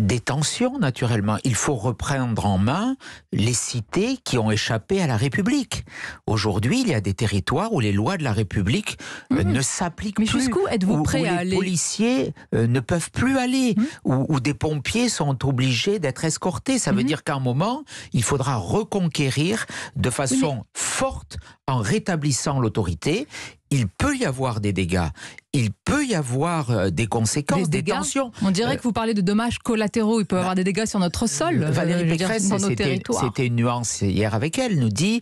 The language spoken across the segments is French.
des tensions, naturellement. Il faut reprendre en main les cités qui ont échappé à la République. Aujourd'hui, il y a des territoires où les lois de la République euh, mmh. ne s'appliquent plus. Mais jusqu'où êtes-vous prêt où, à les policiers euh, ne peuvent plus aller, mmh. ou où, des pompiers sont obligés d'être escortés. Ça veut mmh. dire qu'à un moment, il faudra reconquérir de façon forte en rétablissant l'autorité il peut y avoir des dégâts il peut y avoir euh, des conséquences, des, tensions. On dirait que vous parlez de dommages collatéraux. Il peut y avoir bah, des dégâts sur notre sol. Euh, Valérie euh, Pécresse, c'était une nuance hier avec elle, nous dit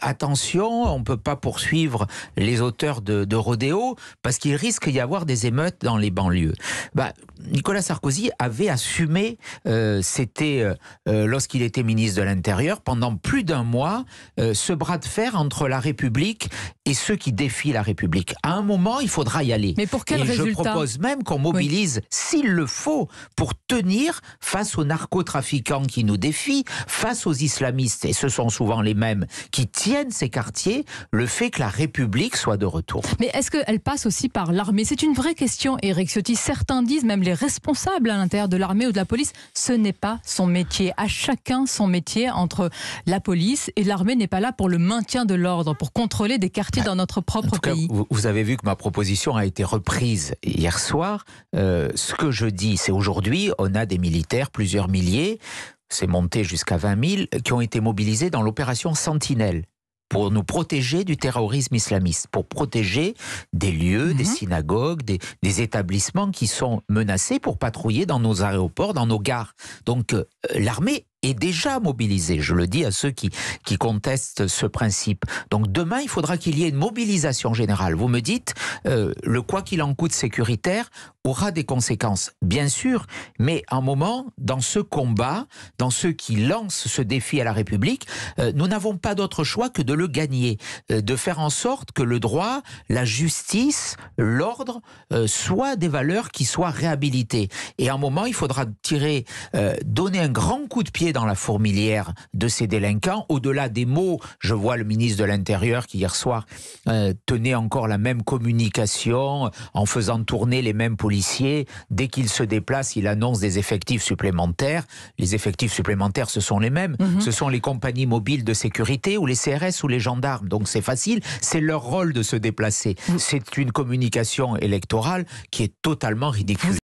attention, on ne peut pas poursuivre les auteurs de, rodéo parce qu'il risque d'y avoir des émeutes dans les banlieues. Bah, Nicolas Sarkozy avait assumé, c'était lorsqu'il était ministre de l'Intérieur, pendant plus d'un mois, ce bras de fer entre la République et ceux qui défient la République. À un moment, il faudra y aller. Mais pour quel Et résultat Je propose même qu'on mobilise, s'il le faut, pour tenir face aux narcotrafiquants qui nous défient, face aux islamistes, et ce sont souvent les mêmes qui tiennent ces quartiers, le fait que la République soit de retour. Mais est-ce qu'elle passe aussi par l'armée C'est une vraie question, Eric Ciotti. Certains disent, même les responsables à l'intérieur de l'armée ou de la police, ce n'est pas son métier. À chacun son métier entre la police et l'armée n'est pas là pour le maintien de l'ordre, pour contrôler des quartiers dans notre propre pays. Vous avez vu que ma proposition a été reprises reprise hier soir. Euh, ce que je dis, c'est aujourd'hui, on a des militaires, plusieurs milliers, c'est monté jusqu'à 20 000, qui ont été mobilisés dans l'opération Sentinelle pour nous protéger du terrorisme islamiste, pour protéger des lieux, des mhm. synagogues, des, établissements qui sont menacés, pour patrouiller dans nos aéroports, dans nos gares. Donc euh, l'armée est déjà mobilisé. Je le dis à ceux qui, qui contestent ce principe. Donc demain, il faudra qu'il y ait une mobilisation générale. Vous me dites, euh, le quoi qu'il en coûte sécuritaire aura des conséquences, bien sûr, mais à un moment, dans ce combat, dans ceux qui lancent ce défi à la République, euh, nous n'avons pas d'autre choix que de le gagner, euh, de faire en sorte que le droit, la justice, l'ordre soient des valeurs qui soient réhabilitées. Et à un moment, il faudra tirer, donner un grand coup de pied dans la fourmilière de ces délinquants. Au-delà des mots, je vois le ministre de l'Intérieur qui hier soir euh, tenait encore la même communication en faisant tourner les mêmes policiers. Dès qu'il se déplace, il annonce des effectifs supplémentaires. Les effectifs supplémentaires, ce sont les mêmes. Mhm. Ce sont les compagnies mobiles de sécurité ou les CRS ou les gendarmes. Donc c'est facile. C'est leur rôle de se déplacer. Mhm. C'est une communication électorale qui est totalement ridicule.